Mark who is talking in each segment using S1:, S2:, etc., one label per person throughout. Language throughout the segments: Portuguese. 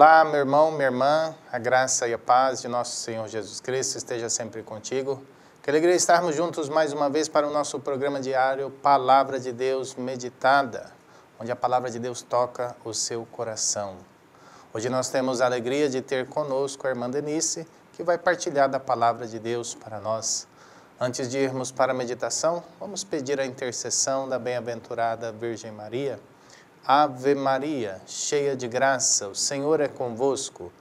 S1: Olá, meu irmão, minha irmã, a graça e a paz de nosso Senhor Jesus Cristo esteja sempre contigo. Que alegria estarmos juntos mais uma vez para o nosso programa diário Palavra de Deus Meditada, onde a palavra de Deus toca o seu coração. Hoje nós temos a alegria de ter conosco a irmã Denise, que vai partilhar da palavra de Deus para nós. Antes de irmos para a meditação, vamos pedir a intercessão da bem-aventurada Virgem Maria Ave Maria, cheia de graça, o Senhor é convosco.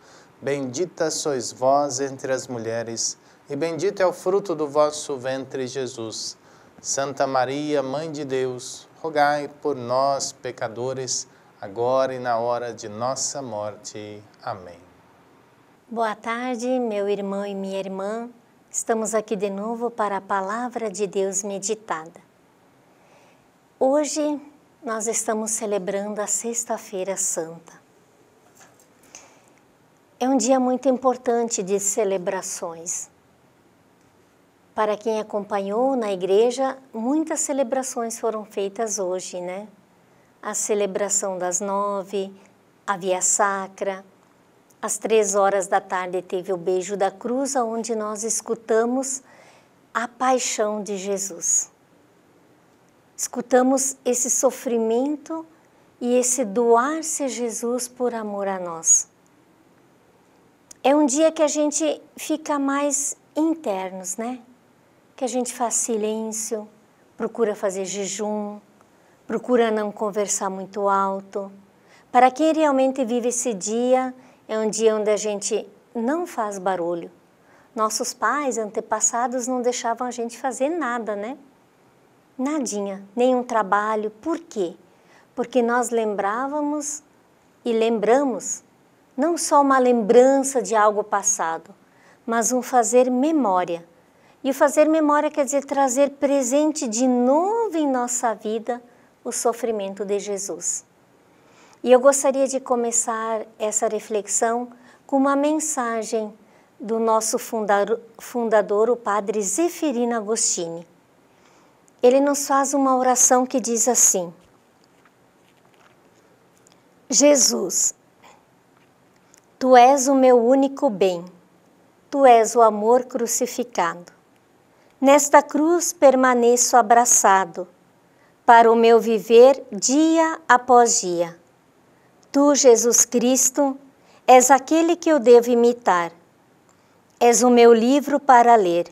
S1: Bendita sois vós entre as mulheres, e bendito é o fruto do vosso ventre, Jesus. Santa Maria, Mãe de Deus, rogai por nós, pecadores, agora e na hora de nossa morte. Amém. Boa tarde, meu irmão e minha irmã. Estamos aqui de novo para a palavra de Deus meditada. Hoje nós estamos celebrando a Sexta-feira Santa. É um dia muito importante de celebrações. Para quem acompanhou na igreja, muitas celebrações foram feitas hoje, né? A celebração das nove, a via sacra. Às três horas da tarde teve o beijo da cruz, onde nós escutamos a paixão de Jesus escutamos esse sofrimento e esse doar-se Jesus por amor a nós. É um dia que a gente fica mais internos, né? Que a gente faz silêncio, procura fazer jejum, procura não conversar muito alto. Para quem realmente vive esse dia, é um dia onde a gente não faz barulho. Nossos pais, antepassados, não deixavam a gente fazer nada, né? nadinha, nenhum trabalho. Por quê? Porque nós lembrávamos e lembramos não só uma lembrança de algo passado, mas um fazer memória. E o fazer memória quer dizer trazer presente de novo em nossa vida o sofrimento de Jesus. E eu gostaria de começar essa reflexão com uma mensagem do nosso fundador, fundador o padre Zeferino Agostini ele nos faz uma oração que diz assim: Jesus, tu és o meu único bem, tu és o amor crucificado. Nesta cruz permaneço abraçado, para o meu viver dia após dia. Tu, Jesus Cristo, és aquele que eu devo imitar. És o meu livro para ler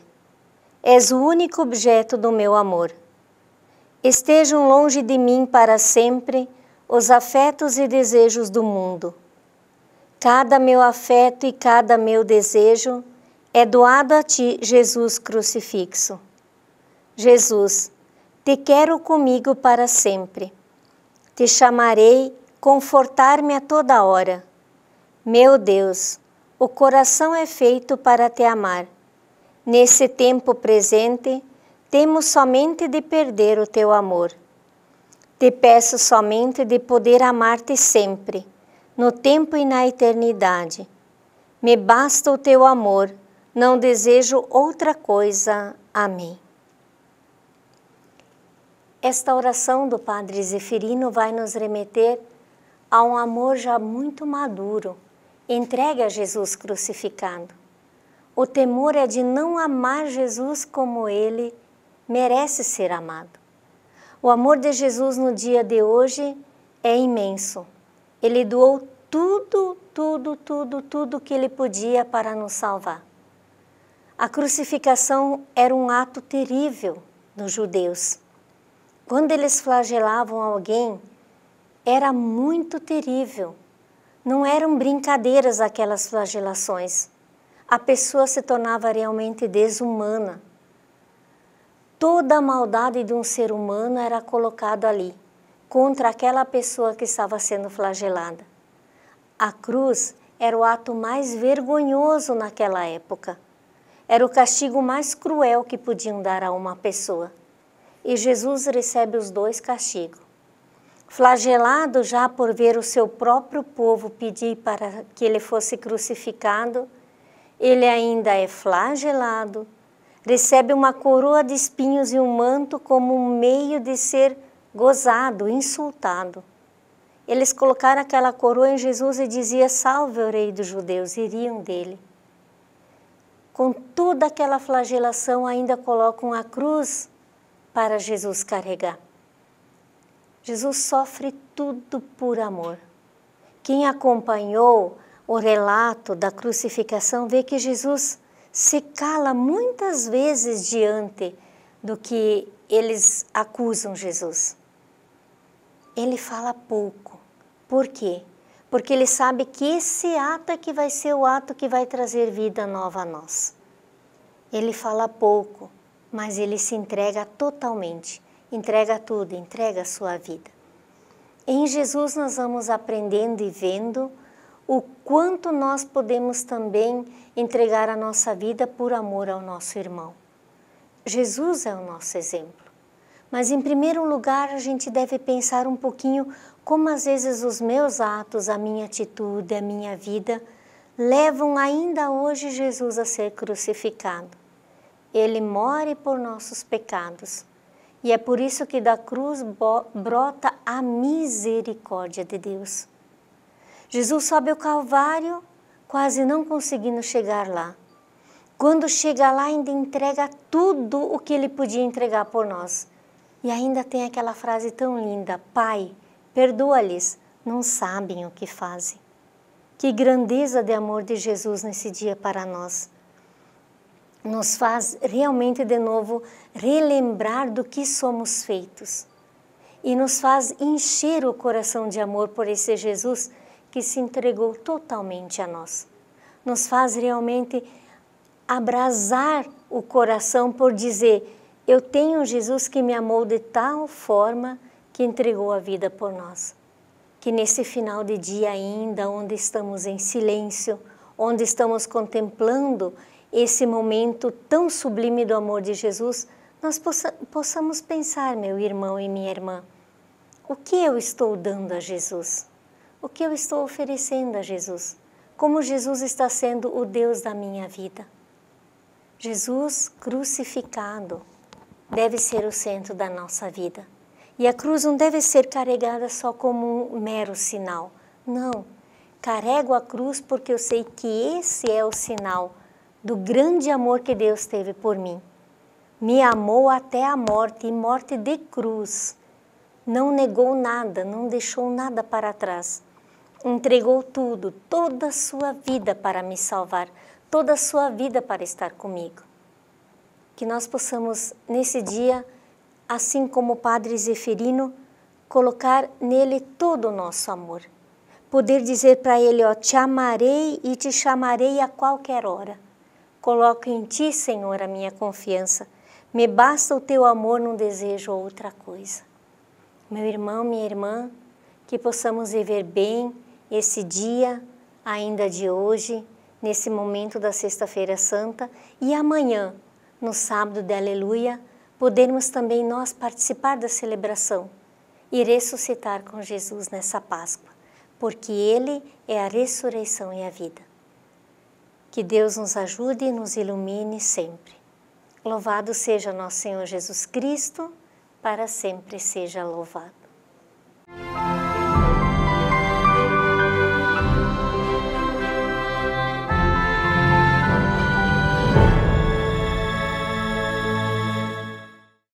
S1: És o único objeto do meu amor. Estejam longe de mim para sempre os afetos e desejos do mundo. Cada meu afeto e cada meu desejo é doado a ti, Jesus crucifixo. Jesus, te quero comigo para sempre. Te chamarei, confortar-me a toda hora. Meu Deus, o coração é feito para te amar Nesse tempo presente, temo somente de perder o teu amor. Te peço somente de poder amar-te sempre, no tempo e na eternidade. Me basta o teu amor, não desejo outra coisa. Amém. Esta oração do Padre Zeferino vai nos remeter a um amor já muito maduro, entregue a Jesus crucificado. O temor é de não amar Jesus como ele merece ser amado. O amor de Jesus no dia de hoje é imenso. Ele doou tudo, tudo, tudo, tudo que ele podia para nos salvar. A crucificação era um ato terrível dos judeus. Quando eles flagelavam alguém, era muito terrível. Não eram brincadeiras aquelas flagelações a pessoa se tornava realmente desumana. Toda a maldade de um ser humano era colocada ali, contra aquela pessoa que estava sendo flagelada. A cruz era o ato mais vergonhoso naquela época. Era o castigo mais cruel que podiam dar a uma pessoa. E Jesus recebe os dois castigos. Flagelado já por ver o seu próprio povo pedir para que ele fosse crucificado, ele ainda é flagelado, recebe uma coroa de espinhos e um manto como um meio de ser gozado, insultado. Eles colocaram aquela coroa em Jesus e dizia: Salve o rei dos judeus, iriam dele. Com toda aquela flagelação, ainda colocam a cruz para Jesus carregar. Jesus sofre tudo por amor. Quem acompanhou o relato da crucificação, vê que Jesus se cala muitas vezes diante do que eles acusam Jesus. Ele fala pouco. Por quê? Porque ele sabe que esse ato é que vai ser o ato que vai trazer vida nova a nós. Ele fala pouco, mas ele se entrega totalmente, entrega tudo, entrega a sua vida. Em Jesus nós vamos aprendendo e vendo o quanto nós podemos também entregar a nossa vida por amor ao nosso irmão. Jesus é o nosso exemplo. Mas, em primeiro lugar, a gente deve pensar um pouquinho como às vezes os meus atos, a minha atitude, a minha vida levam ainda hoje Jesus a ser crucificado. Ele morre por nossos pecados. E é por isso que da cruz brota a misericórdia de Deus. Jesus sobe o Calvário quase não conseguindo chegar lá. Quando chega lá, ainda entrega tudo o que ele podia entregar por nós. E ainda tem aquela frase tão linda: Pai, perdoa-lhes, não sabem o que fazem. Que grandeza de amor de Jesus nesse dia para nós. Nos faz realmente de novo relembrar do que somos feitos. E nos faz encher o coração de amor por esse Jesus que se entregou totalmente a nós. Nos faz realmente abrasar o coração por dizer: Eu tenho Jesus que me amou de tal forma que entregou a vida por nós. Que nesse final de dia, ainda onde estamos em silêncio, onde estamos contemplando esse momento tão sublime do amor de Jesus, nós possa, possamos pensar, meu irmão e minha irmã, o que eu estou dando a Jesus? o que eu estou oferecendo a Jesus? Como Jesus está sendo o Deus da minha vida? Jesus crucificado deve ser o centro da nossa vida. E a cruz não deve ser carregada só como um mero sinal. Não. Carrego a cruz porque eu sei que esse é o sinal do grande amor que Deus teve por mim. Me amou até a morte e morte de cruz. Não negou nada, não deixou nada para trás entregou tudo, toda a sua vida para me salvar, toda a sua vida para estar comigo. Que nós possamos, nesse dia, assim como o Padre Zeferino, colocar nele todo o nosso amor. Poder dizer para ele, ó, te amarei e te chamarei a qualquer hora. Coloco em ti, Senhor, a minha confiança. Me basta o teu amor, não desejo outra coisa. Meu irmão, minha irmã, que possamos viver bem, esse dia ainda de hoje, nesse momento da Sexta-feira Santa e amanhã, no sábado de Aleluia, podermos também nós participar da celebração e ressuscitar com Jesus nessa Páscoa, porque Ele é a ressurreição e a vida. Que Deus nos ajude e nos ilumine sempre. Louvado seja nosso Senhor Jesus Cristo, para sempre seja louvado.